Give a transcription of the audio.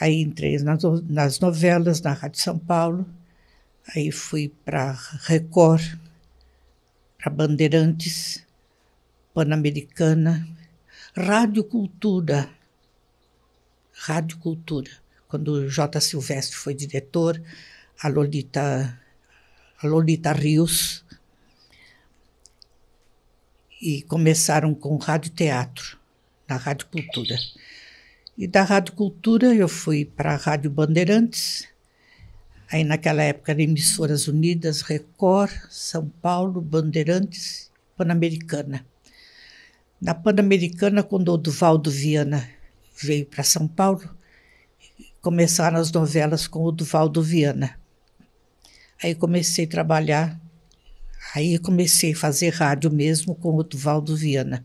Aí entrei nas, nas novelas, na Rádio São Paulo. Aí fui para Record, para Bandeirantes, Pan-Americana, Rádio Cultura. Rádio Cultura. Quando o J. Silvestre foi diretor, a Lolita, a Lolita Rios. E começaram com rádio teatro, na Rádio Cultura. E da Rádio Cultura eu fui para a Rádio Bandeirantes, aí naquela época eram emissoras Unidas, Record, São Paulo, Bandeirantes, Pan-Americana. Na Pan-Americana, quando o Duvaldo Viana veio para São Paulo, começaram as novelas com o Duvaldo Viana. Aí comecei a trabalhar, aí comecei a fazer rádio mesmo com o Duvaldo Viana.